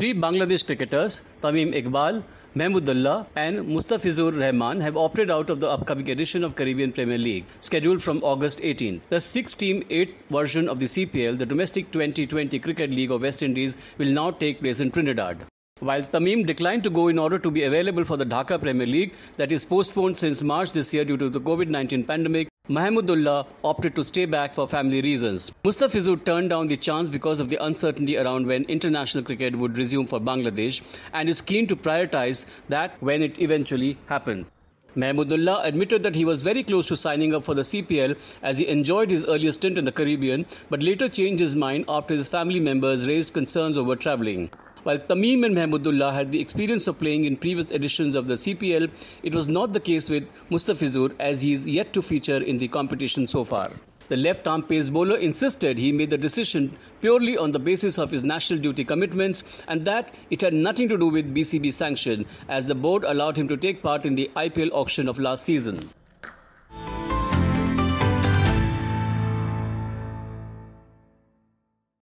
Three Bangladesh cricketers, Tamim Iqbal, Mehmudullah and Mustafizur Rahman have opted out of the upcoming edition of Caribbean Premier League, scheduled from August 18. The six-team, eighth version of the CPL, the domestic 2020 Cricket League of West Indies, will now take place in Trinidad. While Tamim declined to go in order to be available for the Dhaka Premier League, that is postponed since March this year due to the COVID 19 pandemic, Mahmudullah opted to stay back for family reasons. Mustafizu turned down the chance because of the uncertainty around when international cricket would resume for Bangladesh and is keen to prioritize that when it eventually happens. Mahmudullah admitted that he was very close to signing up for the CPL as he enjoyed his earlier stint in the Caribbean, but later changed his mind after his family members raised concerns over travelling. While Tamim and Mahmudullah had the experience of playing in previous editions of the CPL, it was not the case with Mustafizur as he is yet to feature in the competition so far. The left arm pace bowler insisted he made the decision purely on the basis of his national duty commitments and that it had nothing to do with BCB sanction, as the board allowed him to take part in the IPL auction of last season.